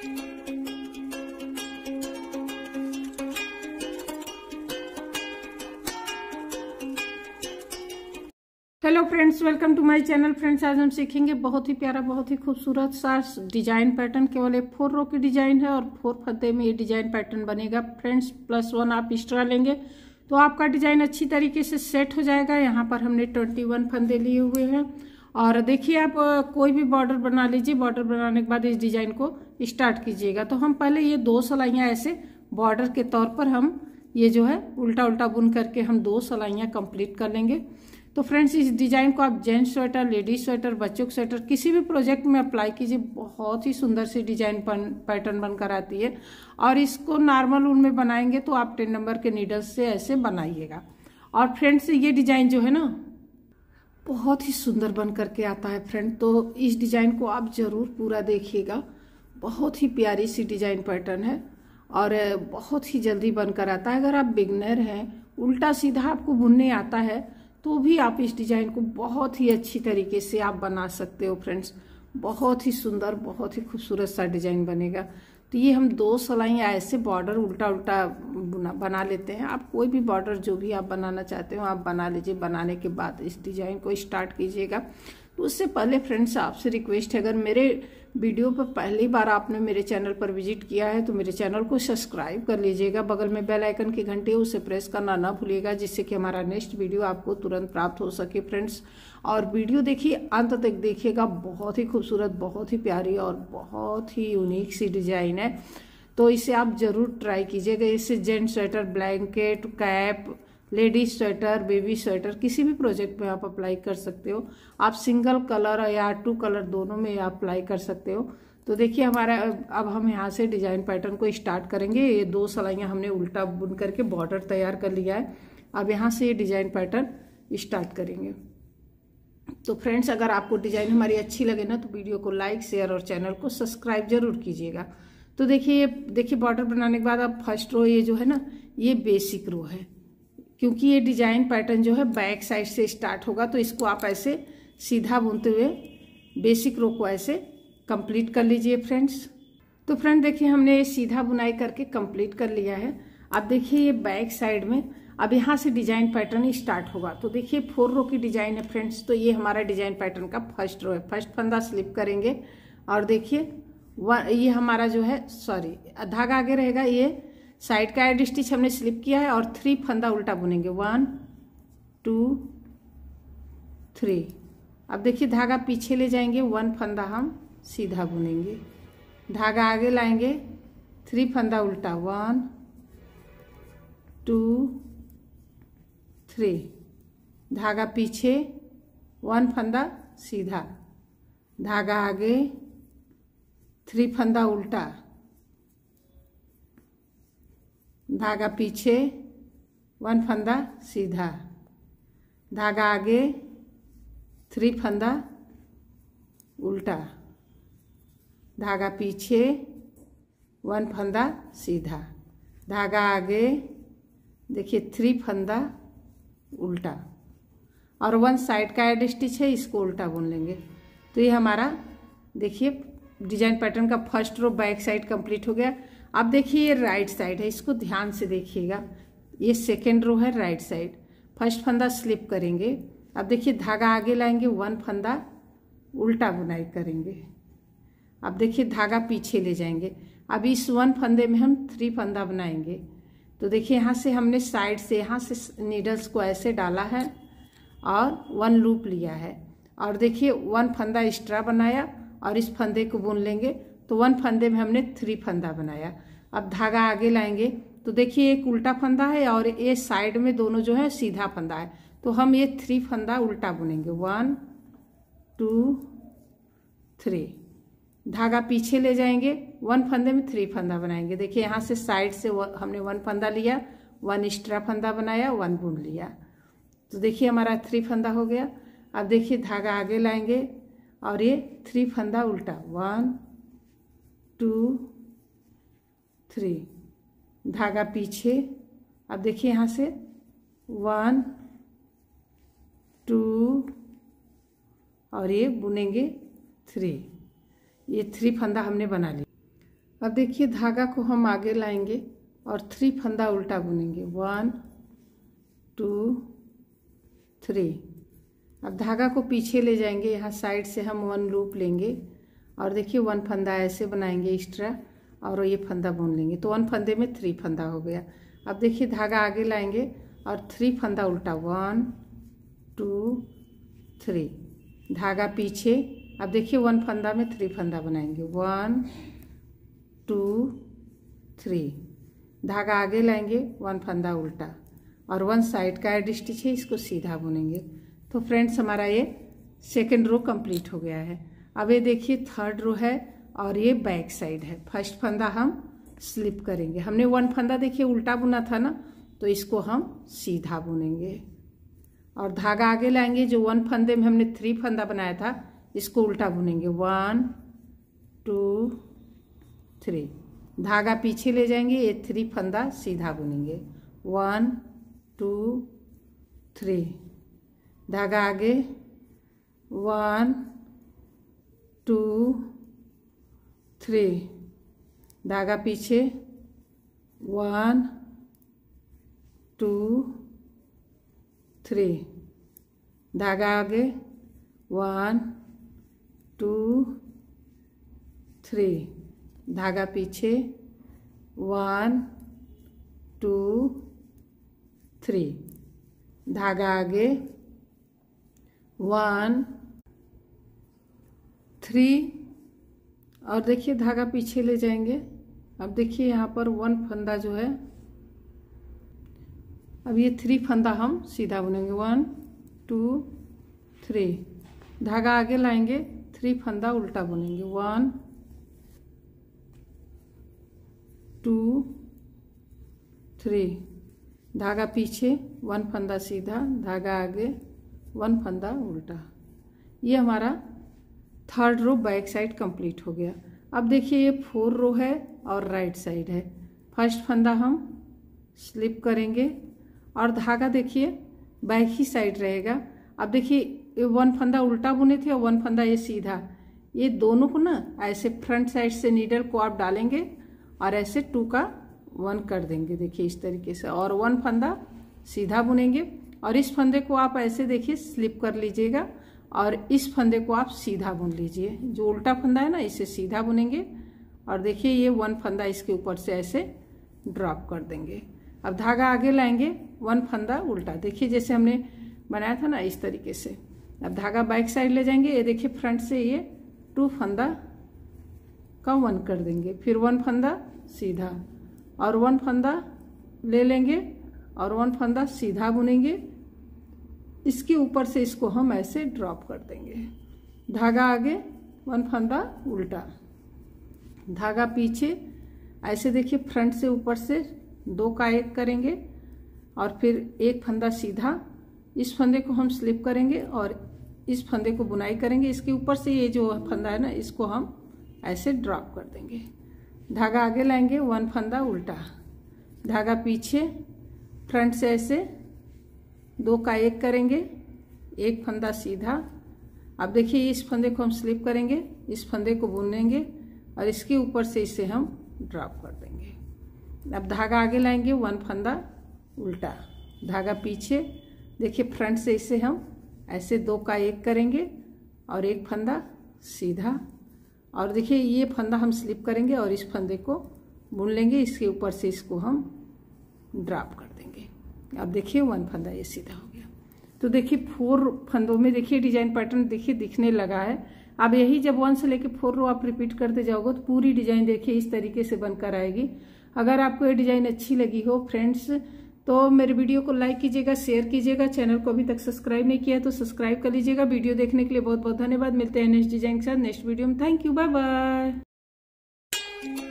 hello friends welcome to my channel friends आज हम सीखेंगे बहुत ही प्यारा बहुत ही खूबसूरत सा डिजाइन पैटर्न केवल ये फोर रो की डिजाइन है और फोर फते में ये डिजाइन पैटर्न बनेगा फ्रेंड्स प्लस वन आप एक्स्ट्रा लेंगे तो आपका डिजाइन अच्छी तरीके से सेट हो जाएगा यहाँ पर हमने ट्वेंटी वन फंदे लिए हुए हैं और देखिए आप कोई भी बॉर्डर बना लीजिए बॉर्डर बनाने के बाद इस डिजाइन को स्टार्ट कीजिएगा तो हम पहले ये दो सलाइयाँ ऐसे बॉर्डर के तौर पर हम ये जो है उल्टा उल्टा बुन करके हम दो सलाइयाँ कंप्लीट कर लेंगे तो फ्रेंड्स इस डिज़ाइन को आप जेंट्स स्वेटर लेडीज स्वेटर बच्चों के स्वेटर किसी भी प्रोजेक्ट में अप्लाई कीजिए बहुत ही सुंदर सी डिजाइन पैटर्न बनकर आती है और इसको नॉर्मल ऊन में बनाएंगे तो आप टेन नंबर के नीडल्स से ऐसे बनाइएगा और फ्रेंड्स ये डिजाइन जो है ना बहुत ही सुंदर बन करके आता है फ्रेंड तो इस डिज़ाइन को आप ज़रूर पूरा देखिएगा बहुत ही प्यारी सी डिज़ाइन पैटर्न है और बहुत ही जल्दी बनकर आता है अगर आप बिगनर हैं उल्टा सीधा आपको बुनने आता है तो भी आप इस डिज़ाइन को बहुत ही अच्छी तरीके से आप बना सकते हो फ्रेंड्स बहुत ही सुंदर बहुत ही खूबसूरत सा डिज़ाइन बनेगा तो ये हम दो सलाइयाँ ऐसे बॉर्डर उल्टा उल्टा बुना बना लेते हैं आप कोई भी बॉर्डर जो भी आप बनाना चाहते हो आप बना लीजिए बनाने के बाद इस डिजाइन को स्टार्ट कीजिएगा तो उससे पहले फ्रेंड्स आपसे रिक्वेस्ट है अगर मेरे वीडियो पर पहली बार आपने मेरे चैनल पर विजिट किया है तो मेरे चैनल को सब्सक्राइब कर लीजिएगा बगल में बेल आइकन की घंटी उसे प्रेस करना ना भूलिएगा जिससे कि हमारा नेक्स्ट वीडियो आपको तुरंत प्राप्त हो सके फ्रेंड्स और वीडियो देखिए अंत तक देखिएगा बहुत ही खूबसूरत बहुत ही प्यारी और बहुत ही यूनिक सी डिजाइन है तो इसे आप ज़रूर ट्राई कीजिएगा इससे gent sweater blanket cap ladies sweater baby sweater किसी भी प्रोजेक्ट में आप अप्लाई कर सकते हो आप सिंगल कलर या टू कलर दोनों में अप्लाई कर सकते हो तो देखिए हमारा अब हम यहाँ से डिजाइन पैटर्न को स्टार्ट करेंगे ये दो सलाइयाँ हमने उल्टा बुन करके बॉर्डर तैयार कर लिया है अब यहाँ से ये डिजाइन पैटर्न स्टार्ट करेंगे तो फ्रेंड्स अगर आपको डिजाइन हमारी अच्छी लगे ना तो वीडियो को लाइक शेयर और चैनल को सब्सक्राइब जरूर कीजिएगा तो देखिए देखिए बॉर्डर बनाने के बाद अब फर्स्ट रो ये जो है ना ये बेसिक रो है क्योंकि ये डिजाइन पैटर्न जो है बैक साइड से स्टार्ट होगा तो इसको आप ऐसे सीधा बुनते हुए बेसिक रो को ऐसे कंप्लीट कर लीजिए फ्रेंड्स तो फ्रेंड देखिए हमने ये सीधा बुनाई करके कंप्लीट कर लिया है अब देखिए ये बैक साइड में अब यहाँ से डिजाइन पैटर्न स्टार्ट होगा तो देखिए फोर रो की डिजाइन है फ्रेंड्स तो ये हमारा डिजाइन पैटर्न का फर्स्ट रो है फर्स्ट फंदा स्लिप करेंगे और देखिए ये हमारा जो है सॉरी धागा आगे रहेगा ये साइड का एड स्टिच हमने स्लिप किया है और थ्री फंदा उल्टा बुनेंगे वन टू थ्री अब देखिए धागा पीछे ले जाएंगे वन फंदा हम सीधा बुनेंगे धागा आगे लाएंगे थ्री फंदा उल्टा वन टू थ्री धागा पीछे वन फंदा सीधा धागा आगे थ्री फंदा उल्टा धागा पीछे वन फंदा सीधा धागा आगे थ्री फंदा उल्टा धागा पीछे वन फंदा सीधा धागा आगे देखिए थ्री फंदा उल्टा और वन साइड का एड स्टिच है इसको उल्टा बुन लेंगे तो ये हमारा देखिए डिजाइन पैटर्न का first row back side complete हो गया अब देखिए ये राइट साइड है इसको ध्यान से देखिएगा ये सेकेंड रो है राइट साइड फर्स्ट फंदा स्लिप करेंगे अब देखिए धागा आगे लाएंगे वन फंदा उल्टा बुनाई करेंगे अब देखिए धागा पीछे ले जाएंगे अब इस वन फंदे में हम थ्री फंदा बनाएंगे तो देखिए यहाँ से हमने साइड से यहाँ से नीडल्स को ऐसे डाला है और वन लूप लिया है और देखिए वन फंदा एक्स्ट्रा बनाया और इस फंदे को बुन लेंगे तो वन फंदे में हमने थ्री फंदा बनाया अब धागा आगे लाएंगे तो देखिए एक उल्टा फंदा है और ये साइड में दोनों जो है सीधा फंदा है तो हम ये थ्री फंदा उल्टा बुनेंगे वन टू थ्री धागा पीछे ले जाएंगे वन फंदे में थ्री फंदा बनाएंगे देखिए यहाँ से साइड से हमने वन फंदा लिया वन एक्स्ट्रा फंदा बनाया वन बुन लिया तो देखिए हमारा थ्री फंदा हो गया अब देखिए धागा आगे लाएंगे और ये थ्री फंदा उल्टा वन टू थ्री धागा पीछे अब देखिए यहाँ से वन टू और ये बुनेंगे थ्री ये थ्री फंदा हमने बना लिया अब देखिए धागा को हम आगे लाएंगे और थ्री फंदा उल्टा बुनेंगे वन टू थ्री अब धागा को पीछे ले जाएंगे यहाँ साइड से हम वन लूप लेंगे और देखिए वन फंदा ऐसे बनाएंगे एक्स्ट्रा और ये फंदा बुन लेंगे तो वन फंदे में थ्री फंदा हो गया अब देखिए धागा आगे लाएंगे और थ्री फंदा उल्टा वन टू थ्री धागा पीछे अब देखिए वन फंदा में थ्री फंदा बनाएंगे वन टू थ्री धागा आगे लाएंगे वन फंदा उल्टा और वन साइड का एड स्टिच है इसको सीधा बुनेंगे तो फ्रेंड्स हमारा ये सेकेंड रो कंप्लीट हो गया है अब ये देखिए थर्ड रो है और ये बैक साइड है फर्स्ट फंदा हम स्लिप करेंगे हमने वन फंदा देखिए उल्टा बुना था ना तो इसको हम सीधा बुनेंगे और धागा आगे लाएंगे जो वन फंदे में हमने थ्री फंदा बनाया था इसको उल्टा बुनेंगे वन टू थ्री धागा पीछे ले जाएंगे ये थ्री फंदा सीधा बुनेंगे वन टू थ्री धागा आगे वन टू थ्री धागा पीछे वन टू थ्री धागा आगे वन टू थ्री धागा पीछे वन टू थ्री धागा आगे वन थ्री और देखिए धागा पीछे ले जाएंगे अब देखिए यहाँ पर वन फंदा जो है अब ये थ्री फंदा हम सीधा बुनेंगे वन टू थ्री धागा आगे लाएंगे थ्री फंदा उल्टा बुनेंगे वन टू थ्री धागा पीछे वन फंदा सीधा धागा आगे वन फंदा उल्टा ये हमारा third row back side complete हो गया अब देखिए ये फोर रो है और राइट साइड है फर्स्ट फंदा हम स्लिप करेंगे और धागा देखिए बैक ही साइड रहेगा अब देखिए वन फंदा उल्टा बुने थे और वन फंदा ये सीधा ये दोनों को ना ऐसे फ्रंट साइड से नीडल को आप डालेंगे और ऐसे टू का वन कर देंगे देखिए इस तरीके से और वन फंदा सीधा बुनेंगे और इस फंदे को आप ऐसे देखिए स्लिप कर लीजिएगा और इस फंदे को आप सीधा बुन लीजिए जो उल्टा फंदा है ना इसे सीधा बुनेंगे और देखिए ये वन फंदा इसके ऊपर से ऐसे ड्रॉप कर देंगे अब धागा आगे लाएंगे वन फंदा उल्टा देखिए जैसे हमने बनाया था ना इस तरीके से अब धागा बैक साइड ले जाएंगे ये देखिए फ्रंट से ये टू फंदा का वन कर देंगे फिर वन फंदा सीधा और वन फंदा ले लेंगे और वन फंदा सीधा बुनेंगे इसके ऊपर से इसको हम ऐसे ड्रॉप कर देंगे धागा आगे वन फंदा उल्टा धागा पीछे ऐसे देखिए फ्रंट से ऊपर से दो का एक करेंगे और फिर एक फंदा सीधा इस फंदे को हम स्लिप करेंगे और इस फंदे को बुनाई करेंगे इसके ऊपर से ये जो फंदा है ना इसको हम ऐसे ड्रॉप कर देंगे धागा आगे लाएंगे वन फंदा उल्टा धागा पीछे फ्रंट से ऐसे दो का एक करेंगे एक फंदा सीधा अब देखिए इस फंदे को हम स्लिप करेंगे इस फंदे को बुनेंगे और इसके ऊपर से इसे हम ड्रॉप कर देंगे अब धागा आगे लाएंगे वन फंदा उल्टा धागा पीछे देखिए फ्रंट से इसे हम ऐसे दो का एक करेंगे और एक फंदा सीधा और देखिए ये फंदा हम स्लिप करेंगे और इस फंदे को बुन लेंगे इसके ऊपर से इसको हम ड्रॉप कर देंगे अब देखिए वन फंदा ये सीधा हो गया तो देखिए फोर फंदों में देखिए डिजाइन पैटर्न देखिए दिखने लगा है अब यही जब वन से लेके फोर रो आप रिपीट करते जाओगे तो पूरी डिजाइन देखिए इस तरीके से बनकर आएगी अगर आपको ये डिजाइन अच्छी लगी हो फ्रेंड्स तो मेरे वीडियो को लाइक कीजिएगा शेयर कीजिएगा चैनल को अभी तक सब्सक्राइब नहीं किया तो सब्सक्राइब कर लीजिएगा वीडियो देखने के लिए बहुत बहुत धन्यवाद मिलते हैं नेक्स्ट डिजाइन के साथ नेक्स्ट वीडियो में थैंक यू बाय बाय